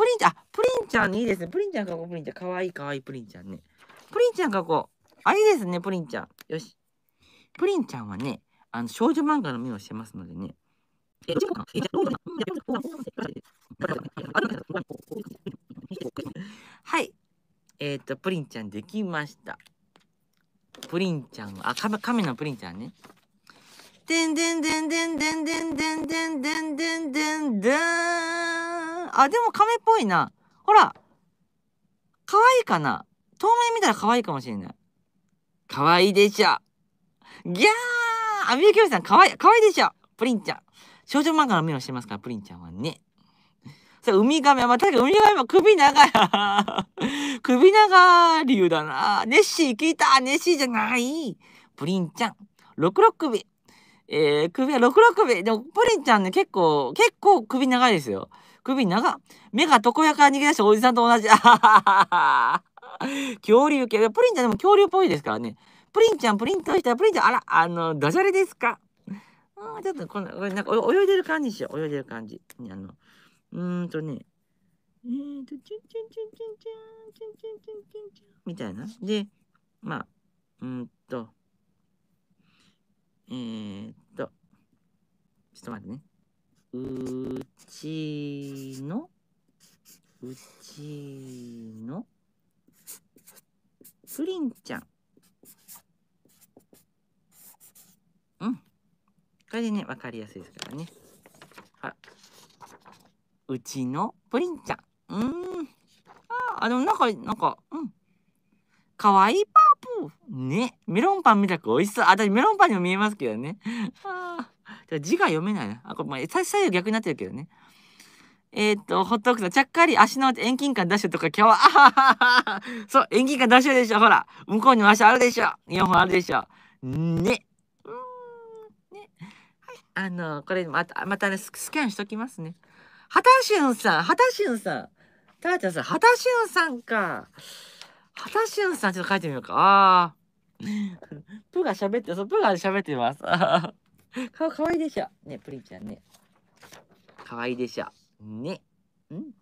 プリンちゃん、プリンちゃんいいですね。プリンちゃんかこう、プリンちゃん。かわいいかわいいプリンちゃんね。プリンちゃんかこう。あ、いいですね、プリンちゃん。よし。プリンちゃんはね、あの少女漫画の目をしてますのでね。か。か。はい。えっ、ー、と、プリンちゃんできました。プリンちゃんは、あ、カメカメのプリンちゃんね。でんでんでんでんでんでんでんでんでんでんでんでん。あ、でも亀っぽいな。ほら。可愛いかな透明見たら可愛いかもしれない。可愛いでしょ。ギャーあ、みゆきキさん、可愛い、可愛いでしょ。プリンちゃん。少女漫画の目をしてますから、プリンちゃんはね。それ、ウミガメ。まあ、確かにウミガメも首長い。首長理由だな。ネッシー聞いたネッシーじゃないプリンちゃん。六六首。えー、首は六六首。でも、プリンちゃんね、結構、結構首長いですよ。首長目が床屋から逃げ出したおじさんと同じあははは恐竜系プリンちゃんでも恐竜っぽいですからねプリンちゃんプリンとしたらプリンちゃんあらあのダジャレですかあちょっとこんなこれなんか泳いでる感じしよう泳いでる感じあのうんとねえーと、チュンチュンチュンチュンチュンチュンチュンチュンチュンチュンみたいな。で、まあ、うんと、えー、っと、ちょっと待ってね。うちのうちのプリンちゃんうんこれでね分かりやすいですからねほらうちのプリンちゃんうんああでもなんかなんかうんかわいいパープねメロンパンみたくおいしそうあ私メロンパンにも見えますけどねら字が読めないな。あ、これ、まあ、左右逆になってるけどね。えー、っと、ほっとくと、ちゃっかり足の遠近感ダッシュとか、今日は、あははそう、遠近感ダッシュでしょ、ほら。向こうにも足あるでしょ。4本あるでしょ。ね。うん、ね。はい。あの、これ、また、またね、スキャンしときますね。はたしゅんさん、はたしゅんさん。たーちゃんさん、はたしゅんさんか。はたしゅんさん、ちょっと書いてみようか。ああ。プが喋って、そう、プが喋ってます。顔可愛いでしょ。ね、プリンちゃんね。可愛いいでしょ。ね。うん